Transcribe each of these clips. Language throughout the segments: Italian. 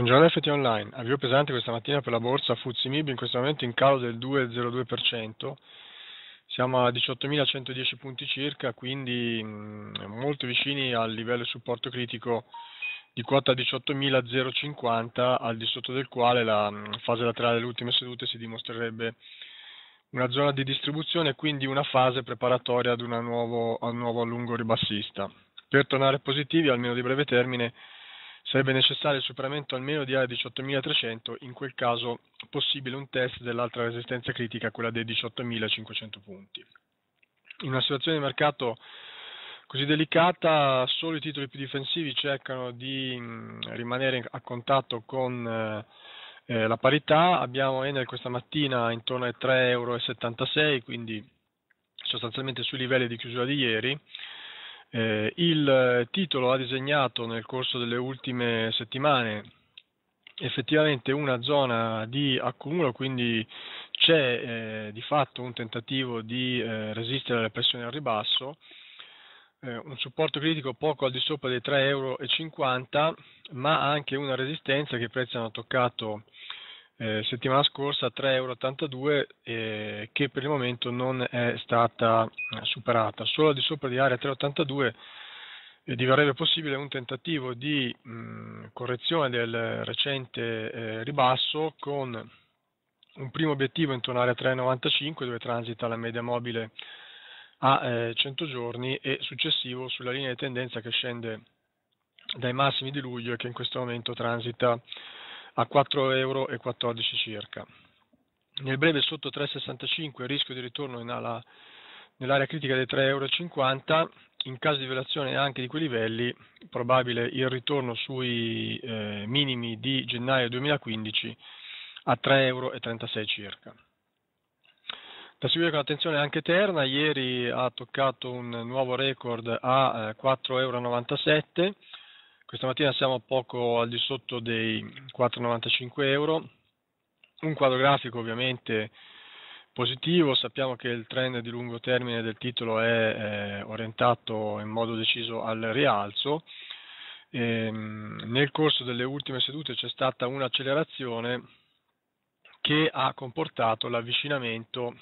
Buongiorno FT Online, avvio pesante questa mattina per la borsa Fuzzi Mib in questo momento in calo del 2,02%, siamo a 18.110 punti circa, quindi mm, molto vicini al livello di supporto critico di quota 18.050 al di sotto del quale la mm, fase laterale delle ultime sedute si dimostrerebbe una zona di distribuzione e quindi una fase preparatoria ad, nuovo, ad un nuovo allungo ribassista. Per tornare positivi, almeno di breve termine, Sarebbe necessario il superamento almeno di area 18.300, in quel caso possibile un test dell'altra resistenza critica, quella dei 18.500 punti. In una situazione di mercato così delicata, solo i titoli più difensivi cercano di rimanere a contatto con eh, eh, la parità. Abbiamo Enel questa mattina intorno ai 3,76 euro, quindi sostanzialmente sui livelli di chiusura di ieri. Eh, il titolo ha disegnato nel corso delle ultime settimane effettivamente una zona di accumulo, quindi c'è eh, di fatto un tentativo di eh, resistere alle pressioni al ribasso, eh, un supporto critico poco al di sopra dei 3,50 euro, ma anche una resistenza che i prezzi hanno toccato eh, settimana scorsa a 3,82 euro eh, che per il momento non è stata eh, superata. Solo di sopra di area 3,82 eh, diverrebbe possibile un tentativo di mh, mm, correzione del recente eh, ribasso con un primo obiettivo intorno all'area 3,95 dove transita la media mobile a eh, 100 giorni e successivo sulla linea di tendenza che scende dai massimi di luglio e che in questo momento transita a 4,14 euro circa. Nel breve sotto 3,65 il rischio di ritorno nell'area critica dei 3,50 euro, in caso di violazione anche di quei livelli probabile il ritorno sui eh, minimi di gennaio 2015 a 3,36 euro circa. Da seguire con attenzione anche Terna, ieri ha toccato un nuovo record a 4,97 eh, euro questa mattina siamo poco al di sotto dei 4,95 euro. Un quadro grafico ovviamente positivo, sappiamo che il trend di lungo termine del titolo è eh, orientato in modo deciso al rialzo. E, ehm, nel corso delle ultime sedute c'è stata un'accelerazione che ha comportato l'avvicinamento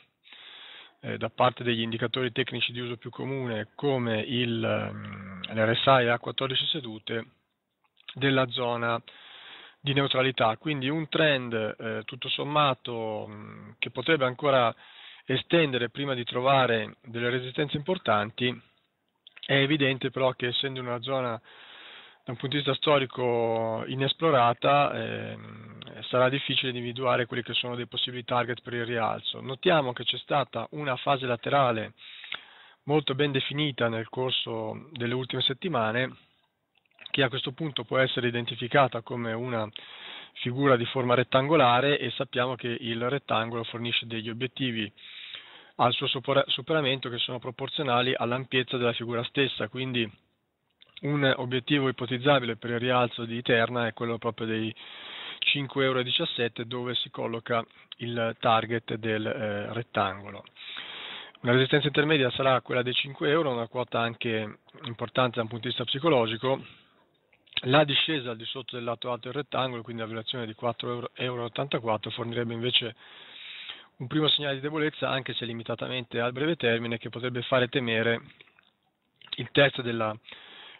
eh, da parte degli indicatori tecnici di uso più comune come il, ehm, l'RSI a 14 sedute della zona di neutralità. Quindi un trend eh, tutto sommato mh, mm, che potrebbe ancora estendere prima di trovare delle resistenze importanti, è evidente però che essendo una zona da un punto di vista storico inesplorata eh, sarà difficile individuare quelli che sono dei possibili target per il rialzo. Notiamo che c'è stata una fase laterale molto ben definita nel corso delle ultime settimane che a questo punto può essere identificata come una figura di forma rettangolare e sappiamo che il rettangolo fornisce degli obiettivi al suo superamento che sono proporzionali all'ampiezza della figura stessa, quindi un obiettivo ipotizzabile per il rialzo di Eterna è quello proprio dei 5,17 euro dove si colloca il target del eh, rettangolo. Una resistenza intermedia sarà quella dei 5 euro, una quota anche importante da un punto di vista psicologico, la discesa al di sotto del lato alto del rettangolo, quindi la violazione di 4,84 euro, fornirebbe invece un primo segnale di debolezza, anche se limitatamente al breve termine, che potrebbe fare temere il test della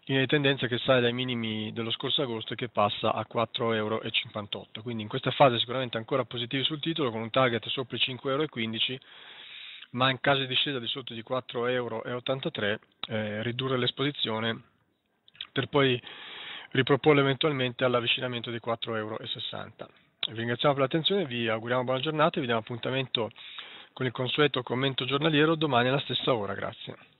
linea di tendenza che sale dai minimi dello scorso agosto e che passa a 4,58 euro. Quindi in questa fase sicuramente ancora positivi sul titolo, con un target sopra i 5,15 euro, ma in caso di discesa di sotto di 4,83 euro, eh, ridurre l'esposizione per poi riproporlo eventualmente all'avvicinamento dei 4,60 euro. Vi ringraziamo per l'attenzione, vi auguriamo buona giornata e vi diamo appuntamento con il consueto commento giornaliero domani alla stessa ora. Grazie.